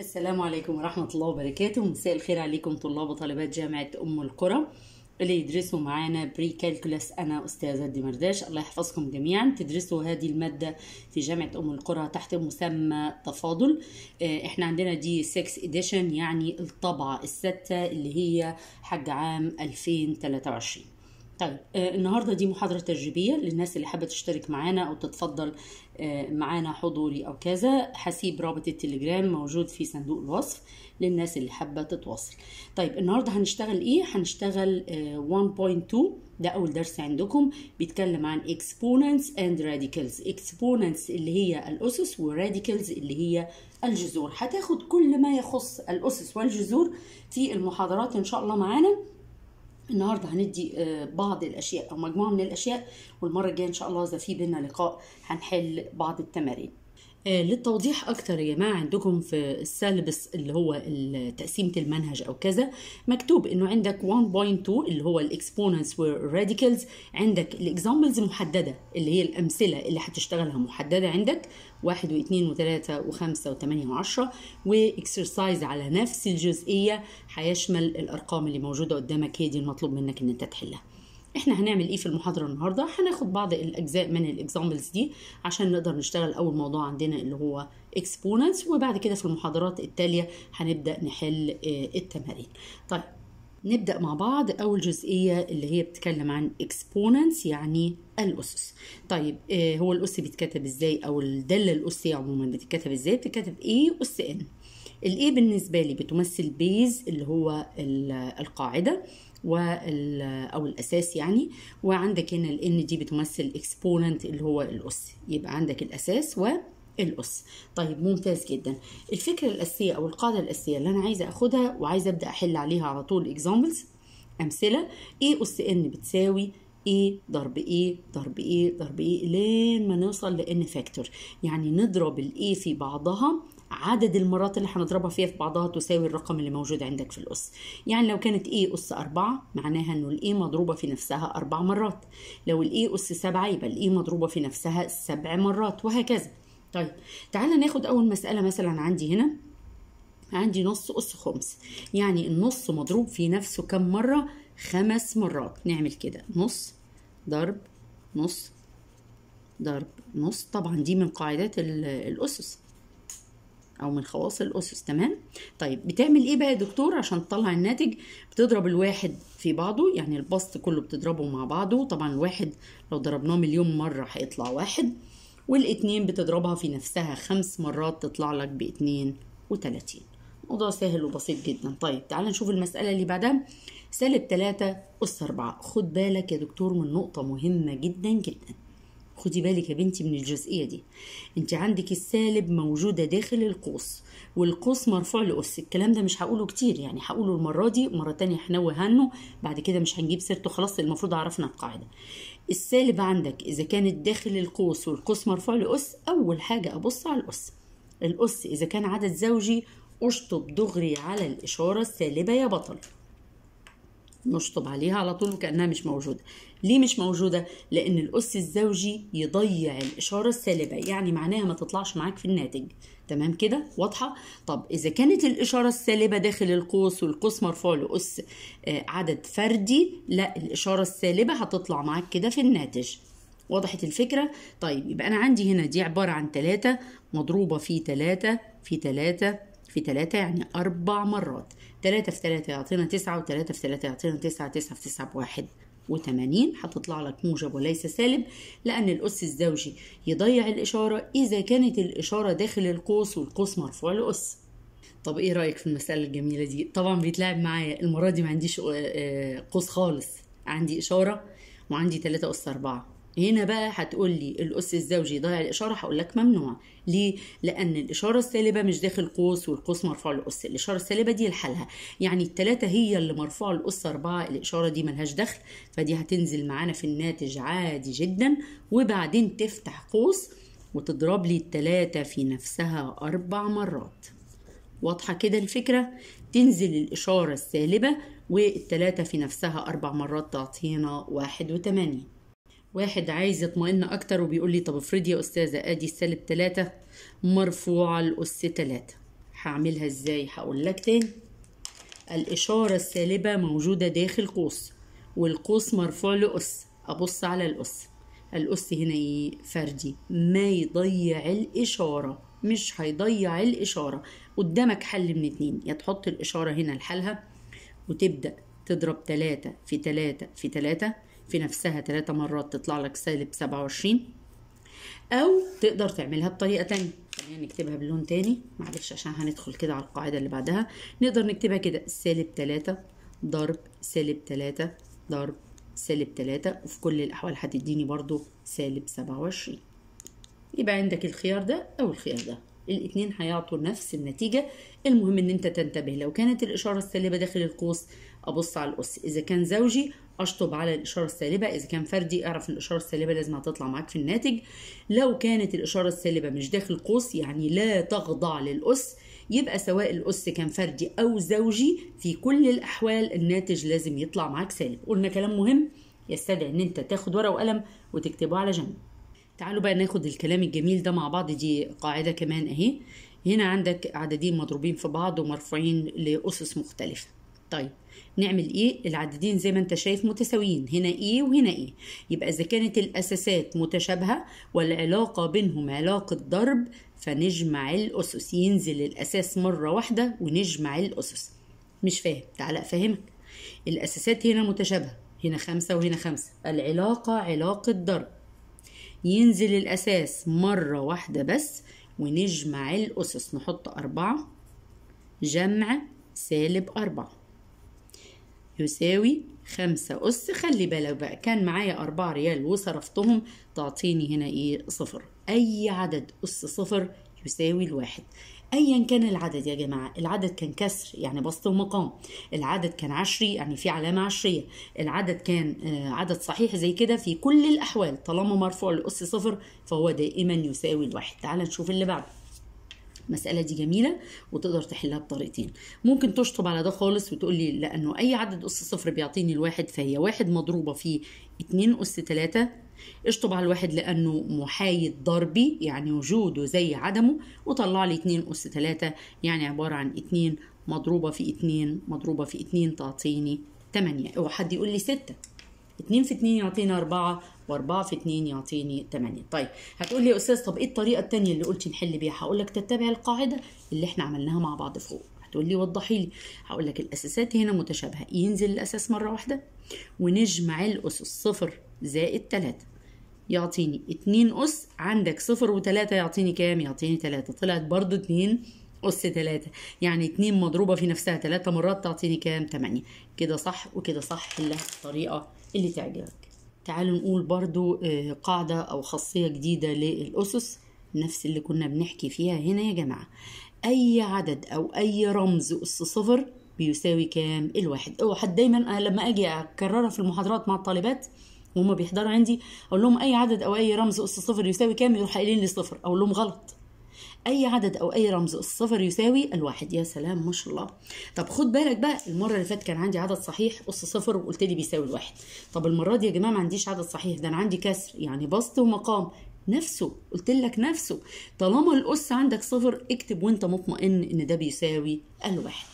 السلام عليكم ورحمة الله وبركاته مساء الخير عليكم طلاب وطالبات جامعة أم القرى اللي يدرسوا معانا بري كالكولاس أنا أستاذة دمرداش الله يحفظكم جميعا تدرسوا هذه المادة في جامعة أم القرى تحت مسمى تفاضل آه، احنا عندنا دي 6 اديشن يعني الطبعة الستة اللي هي حج عام 2023 طيب آه، النهارده دي محاضره تجريبيه للناس اللي حابه تشترك معانا او تتفضل آه، معانا حضوري او كذا هسيب رابط التليجرام موجود في صندوق الوصف للناس اللي حابه تتواصل طيب النهارده هنشتغل ايه هنشتغل 1.2 آه، ده اول درس عندكم بيتكلم عن exponents and radicals exponents اللي هي الاسس وradicals اللي هي الجذور هتاخد كل ما يخص الاسس والجذور في المحاضرات ان شاء الله معانا النهارده هندي آه، بعض الاشياء او مجموعه من الاشياء والمره الجايه ان شاء الله اذا في بينا لقاء هنحل بعض التمارين آه، للتوضيح اكتر يا جماعه عندكم في السالبس اللي هو تقسيمه المنهج او كذا مكتوب انه عندك 1.2 اللي هو الاكسبوننتس والراديكلز عندك الاكزامبلز محدده اللي هي الامثله اللي هتشتغلها محدده عندك 1 و2 و3 و5 و8 و10 واكسرسايز على نفس الجزئية هيشمل الأرقام اللي موجودة قدامك هي دي المطلوب منك إن أنت تحلها احنا هنعمل ايه في المحاضره النهارده هناخد بعض الاجزاء من الاكزامبلز دي عشان نقدر نشتغل اول موضوع عندنا اللي هو اكسبوننتس وبعد كده في المحاضرات التاليه هنبدا نحل آه، التمارين طيب نبدا مع بعض اول جزئيه اللي هي بتتكلم عن اكسبوننتس يعني الاسس طيب آه، هو الاس بيتكتب ازاي او الداله الاسيه عموما بتتكتب ازاي بتتكتب ايه اس ان الايه بالنسبه لي بتمثل بيز اللي هو القاعده وال او الاساس يعني وعندك هنا الان دي بتمثل اكسبوننت اللي هو الاس يبقى عندك الاساس و الاس طيب ممتاز جدا الفكره الاساسيه او القاعده الاساسيه اللي انا عايزه اخدها وعايزه ابدا احل عليها على طول اكزامبلز امثله ايه اس ان بتساوي ايه ضرب ايه ضرب ايه ضرب ايه لين ما نوصل لان فاكتور يعني نضرب الايه في بعضها عدد المرات اللي هنضربها فيها في بعضها تساوي الرقم اللي موجود عندك في الأس يعني لو كانت A e أس أربعة معناها أنه الإي e مضروبة في نفسها أربع مرات لو الإي e أس سبعة يبقى الإي مضروبة في نفسها سبع مرات وهكذا طيب تعالى ناخد أول مسألة مثلا عندي هنا عندي نص أس خمس يعني النص مضروب في نفسه كم مرة خمس مرات نعمل كده نص ضرب نص ضرب نص طبعا دي من قاعدات الأسس او من خواص الاسس تمام طيب بتعمل ايه بقى يا دكتور عشان تطلع الناتج بتضرب الواحد في بعضه يعني البسط كله بتضربه مع بعضه طبعا الواحد لو ضربناه مليون مره هيطلع واحد والاثنين بتضربها في نفسها خمس مرات تطلع لك ب 32 موضوع سهل وبسيط جدا طيب تعال نشوف المسألة اللي بعدها سالب تلاتة أس أربعة خد بالك يا دكتور من نقطة مهمة جدا جدا خدي بالك يا بنتي من الجزئيه دي انت عندك السالب موجوده داخل القوس والقوس مرفوع لأس الكلام ده مش هقوله كتير يعني هقوله المرة دي مرة تانية هنوه عنه بعد كده مش هنجيب سيرته خلاص المفروض عرفنا القاعدة السالب عندك إذا كانت داخل القوس والقوس مرفوع لأس أول حاجة أبص على الأس الأس إذا كان عدد زوجي أشطب دغري على الإشارة السالبة يا بطل نشطب عليها على طول وكأنها مش موجودة ليه مش موجودة؟ لأن الأس الزوجي يضيع الإشارة السالبة يعني معناها ما تطلعش معاك في الناتج تمام كده واضحة؟ طب إذا كانت الإشارة السالبة داخل القوس والقوس مرفوع لأس آه، عدد فردي لا الإشارة السالبة هتطلع معاك كده في الناتج وضحت الفكرة؟ طيب يبقى أنا عندي هنا دي عبارة عن 3 مضروبة في 3 في 3 في ثلاثة يعني أربع مرات ثلاثة في ثلاثة يعطينا تسعة وثلاثة في ثلاثة يعطينا تسعة تسعة في تسعة بواحد وتمانين هتطلع لك موجب وليس سالب لأن الأس الزوجي يضيع الإشارة إذا كانت الإشارة داخل القوس والقوس مرفوع لأس طب ايه رايك في المساله الجميله دي طبعا بيتلعب معايا المره دي ما عنديش آه، آه، قوس خالص عندي اشاره وعندي 3 اس أربعة هنا بقى هتقول لي الأس الزوجي ضيع الإشارة هقول لك ممنوع ليه؟ لأن الإشارة السالبة مش داخل قوس والقوس مرفوع للأس الإشارة السالبة دي لحالها يعني التلاتة هي اللي مرفوع للأس أربعة الإشارة دي ملهاش دخل فدي هتنزل معانا في الناتج عادي جدا وبعدين تفتح قوس وتضرب لي التلاتة في نفسها أربع مرات واضحة كده الفكرة تنزل الإشارة السالبة والتلاتة في نفسها أربع مرات تعطينا واحد وثمانين واحد عايز يطمئن اكتر وبيقول لي طب افرضي يا استاذه ادي السالب 3 مرفوعه لاس 3 هعملها ازاي هقول لك تاني الاشاره السالبه موجوده داخل قوس والقوس مرفوع لاس ابص على الاس الاس هنا ايه فردي ما يضيع الاشاره مش هيضيع الاشاره قدامك حل من اتنين يا تحط الاشاره هنا لحالها وتبدا تضرب تلاتة في تلاتة في تلاتة في نفسها ثلاثة مرات تطلع لك سالب سبعة وعشرين أو تقدر تعملها بطريقة تانية خلينا يعني نكتبها باللون تاني معلش عشان هندخل كده على القاعدة اللي بعدها نقدر نكتبها كده سالب تلاتة ضرب سالب تلاتة ضرب سالب تلاتة وفي كل الأحوال هتديني برضو سالب سبعة وعشرين يبقى عندك الخيار ده أو الخيار ده الاثنين هيعطوا نفس النتيجة المهم ان انت تنتبه لو كانت الاشارة السالبة داخل القوس ابص على الاس اذا كان زوجي اشطب على الاشاره السالبه اذا كان فردي اعرف ان الاشاره السالبه لازم هتطلع معاك في الناتج لو كانت الاشاره السالبه مش داخل قوس يعني لا تخضع للاس يبقى سواء الاس كان فردي او زوجي في كل الاحوال الناتج لازم يطلع معاك سالب قلنا كلام مهم يستدعي ان انت تاخد ورقه وقلم وتكتبه على جنب تعالوا بقى ناخد الكلام الجميل ده مع بعض دي قاعده كمان اهي هنا عندك عددين مضروبين في بعض ومرفوعين لاسس مختلفه طيب نعمل ايه العددين زي ما انت شايف متساويين هنا ايه وهنا ايه يبقى اذا كانت الاساسات متشابهه والعلاقه بينهم علاقه ضرب فنجمع الاسس ينزل الاساس مره واحده ونجمع الاسس مش فاهم تعالى افهمك الاساسات هنا متشابهه هنا خمسة وهنا خمسة العلاقة علاقة ضرب ينزل الأساس مرة واحدة بس ونجمع الأسس نحط أربعة جمع سالب أربعة يساوي خمسة أس خلي بالك بقى كان معايا أربعة ريال وصرفتهم تعطيني هنا إيه صفر أي عدد أس صفر يساوي الواحد ايا كان العدد يا جماعه العدد كان كسر يعني بسط ومقام العدد كان عشري يعني في علامه عشريه العدد كان آه، عدد صحيح زي كده في كل الاحوال طالما مرفوع لاس صفر فهو دائما يساوي الواحد تعال نشوف اللي بعده المساله دي جميله وتقدر تحلها بطريقتين ممكن تشطب على ده خالص وتقول لي لانه اي عدد اس صفر بيعطيني الواحد فهي واحد مضروبه في 2 اس 3 اشطب على الواحد لانه محايد ضربي يعني وجوده زي عدمه وطلع لي 2 اس 3 يعني عباره عن 2 مضروبه في 2 مضروبه في 2 تعطيني 8 اوعى حد يقول لي 6 2 في 2 يعطينا 4 و4 في 2 يعطيني 8 طيب هتقول لي يا استاذ طب ايه الطريقه الثانيه اللي قلتي نحل بيها هقول لك تتبع القاعده اللي احنا عملناها مع بعض فوق هتقول لي وضحي لي هقول لك الاساسات هنا متشابهه ينزل الاساس مره واحده ونجمع الاسس 0 زائد 3 يعطيني 2 اس عندك 0 و3 يعطيني كام يعطيني 3 طلعت برضو 2 أس 3 يعني 2 مضروبة في نفسها 3 مرات تعطيني كام 8 كده صح وكده صح حلها بطريقة اللي تعجبك تعالوا نقول برضو آه، قاعدة أو خاصية جديدة للأسس نفس اللي كنا بنحكي فيها هنا يا جماعة أي عدد أو أي رمز أس صفر بيساوي كام الواحد حد دايما آه، لما أجي أكررها في المحاضرات مع الطالبات وهم بيحضروا عندي أقول لهم أي عدد أو أي رمز أس صفر يساوي كام يروح قايلين لي صفر أقول لهم غلط أي عدد أو أي رمز الصفر يساوي الواحد يا سلام ما شاء الله طب خد بالك بقى المرة اللي فاتت كان عندي عدد صحيح أس صفر وقلت لي بيساوي الواحد طب المرة دي يا جماعة ما عنديش عدد صحيح ده أنا عندي كسر يعني بسط ومقام نفسه قلت لك نفسه طالما الأس عندك صفر اكتب وانت مطمئن إن ده بيساوي الواحد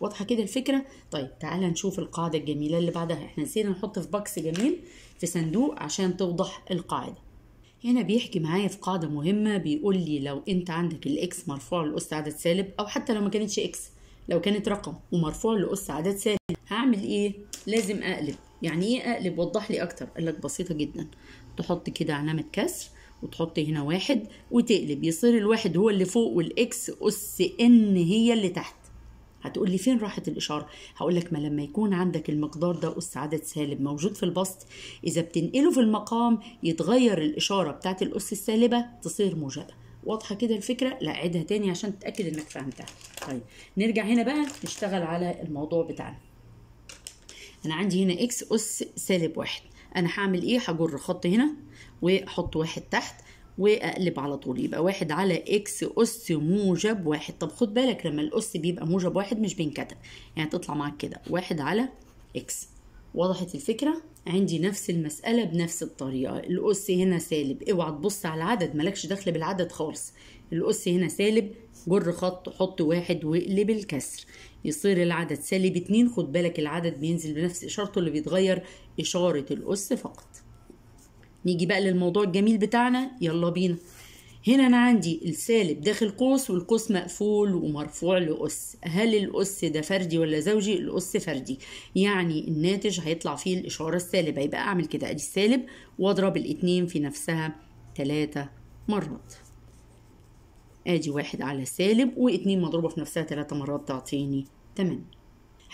واضحه كده الفكره طيب تعالى نشوف القاعده الجميله اللي بعدها احنا نسينا نحط في بكس جميل في صندوق عشان توضح القاعده هنا بيحكي معايا في قاعده مهمه بيقول لي لو انت عندك الاكس مرفوع لاس عدد سالب او حتى لو ما كانتش اكس لو كانت رقم ومرفوع لاس عدد سالب هعمل ايه لازم اقلب يعني ايه اقلب وضح لي اكتر قال لك بسيطه جدا تحط كده علامه كسر وتحط هنا واحد وتقلب يصير الواحد هو اللي فوق والاكس اس ان هي اللي تحت هتقول لي فين راحت الاشاره هقول لك ما لما يكون عندك المقدار ده اس عدد سالب موجود في البسط اذا بتنقله في المقام يتغير الاشاره بتاعت الاس السالبه تصير موجبه واضحه كده الفكره لا عيدها تاني عشان تتاكد انك فهمتها طيب نرجع هنا بقى نشتغل على الموضوع بتاعنا انا عندي هنا اكس اس سالب واحد انا هعمل ايه هجر خط هنا واحط واحد تحت واقلب على طول يبقى واحد على اكس اس موجب واحد طب خد بالك لما الاس بيبقى موجب واحد مش بينكتب يعني تطلع معاك كده واحد على اكس وضحت الفكره عندي نفس المسألة بنفس الطريقة الأس هنا سالب اوعى تبص على العدد مالكش دخل بالعدد خالص الأس هنا سالب جر خط حط واحد واقلب الكسر يصير العدد سالب اتنين خد بالك العدد بينزل بنفس إشارته اللي بيتغير إشارة الأس فقط نيجي بقى للموضوع الجميل بتاعنا يلا بينا هنا انا عندي السالب داخل قوس والقوس مقفول ومرفوع لأس هل الأس ده فردي ولا زوجي الأس فردي يعني الناتج هيطلع فيه الإشارة السالبه يبقى أعمل كده أدي السالب وأضرب الاتنين في نفسها تلاتة مرات أدي واحد على سالب واتنين مضروبة في نفسها تلاتة مرات تعطيني تمانية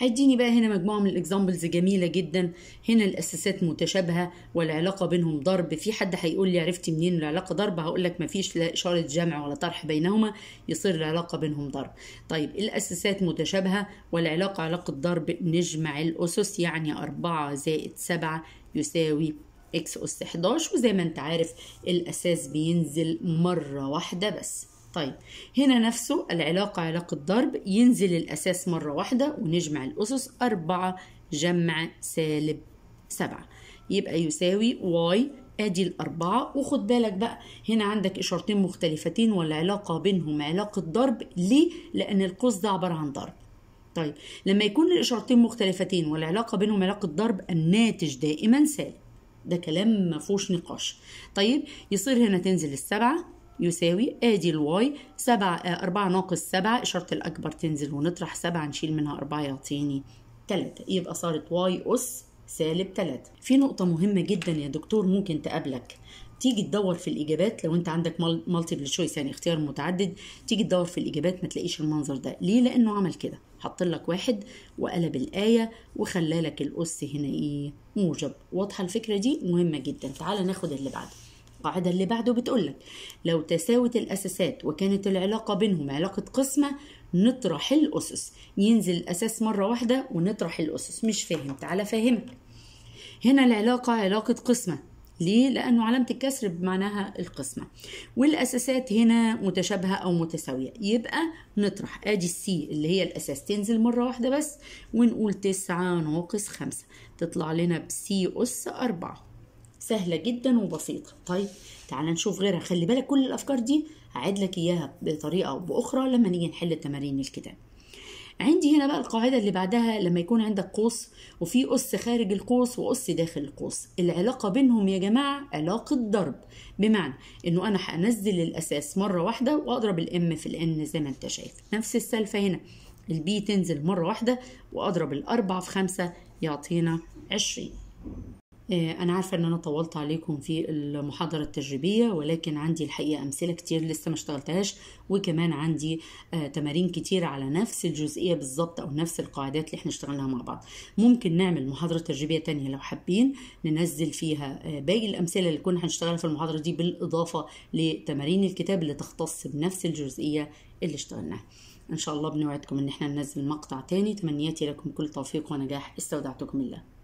هيديني بقى هنا مجموعه من الاكزامبلز جميله جدا هنا الاساسات متشابهه والعلاقه بينهم ضرب في حد هيقول لي عرفت منين العلاقه ضرب هقول لك مفيش لا اشاره جمع ولا طرح بينهما يصير العلاقه بينهم ضرب طيب الاساسات متشابهه والعلاقه علاقه ضرب نجمع الاسس يعني اربعة زائد سبعة يساوي اكس اس 11 وزي ما انت عارف الاساس بينزل مره واحده بس طيب هنا نفسه العلاقة علاقة ضرب ينزل الأساس مرة واحدة ونجمع الأسس أربعة جمع سالب سبعة يبقى يساوي واي ادي الأربعة وخد بالك بقى هنا عندك إشارتين مختلفتين والعلاقة بينهم علاقة ضرب ليه؟ لأن القوس ده عبارة عن ضرب طيب لما يكون الإشارتين مختلفتين والعلاقة بينهم علاقة ضرب الناتج دائما سالب ده كلام ما فيهوش نقاش طيب يصير هنا تنزل السبعة يساوي ادي الواي 7 4 آه، ناقص 7 اشاره الاكبر تنزل ونطرح 7 نشيل منها 4 يعطيني 3 يبقى صارت واي اس سالب 3 في نقطه مهمه جدا يا دكتور ممكن تقابلك تيجي تدور في الاجابات لو انت عندك مالتيبل تشويس يعني اختيار متعدد تيجي تدور في الاجابات ما تلاقيش المنظر ده ليه لانه عمل كده حط لك واحد وقلب الايه وخلى لك الاس هنا ايه موجب واضحه الفكره دي مهمه جدا تعال ناخد اللي بعده القاعدة اللي بعده بتقولك لو تساوت الأساسات وكانت العلاقة بينهم علاقة قسمة نطرح الأسس ينزل الأساس مرة واحدة ونطرح الأسس مش فاهم تعالى فاهمك هنا العلاقة علاقة قسمة ليه؟ لأنه علامة الكسر بمعناها القسمة والأساسات هنا متشابهة أو متساوية يبقى نطرح أدي السي اللي هي الأساس تنزل مرة واحدة بس ونقول تسعة ناقص خمسة تطلع لنا بسي أس أربعة سهله جدا وبسيطه طيب تعال نشوف غيرها خلي بالك كل الافكار دي هعيد لك اياها بطريقه او باخرى لما نيجي نحل تمارين الكتاب عندي هنا بقى القاعدة اللي بعدها لما يكون عندك قوس وفي أس خارج القوس وأس داخل القوس العلاقة بينهم يا جماعة علاقة ضرب بمعنى إنه أنا هنزل الأساس مرة واحدة وأضرب الإم في الإن زي ما أنت شايف نفس السالفة هنا البي تنزل مرة واحدة وأضرب الأربعة في خمسة يعطينا عشرين آه، أنا عارفة إن أنا طولت عليكم في المحاضرة التجريبية ولكن عندي الحقيقة أمثلة كتير لسه ما اشتغلتهاش وكمان عندي آه، تمارين كتير على نفس الجزئية بالظبط أو نفس القاعدات اللي احنا اشتغلناها مع بعض ممكن نعمل محاضرة تجريبية تانية لو حابين ننزل فيها آه، باقي الأمثلة اللي كنا هنشتغلها في المحاضرة دي بالإضافة لتمارين الكتاب اللي تختص بنفس الجزئية اللي اشتغلناها ان شاء الله بنوعدكم ان احنا ننزل مقطع تاني تمنياتي لكم كل توفيق ونجاح استودعتكم الله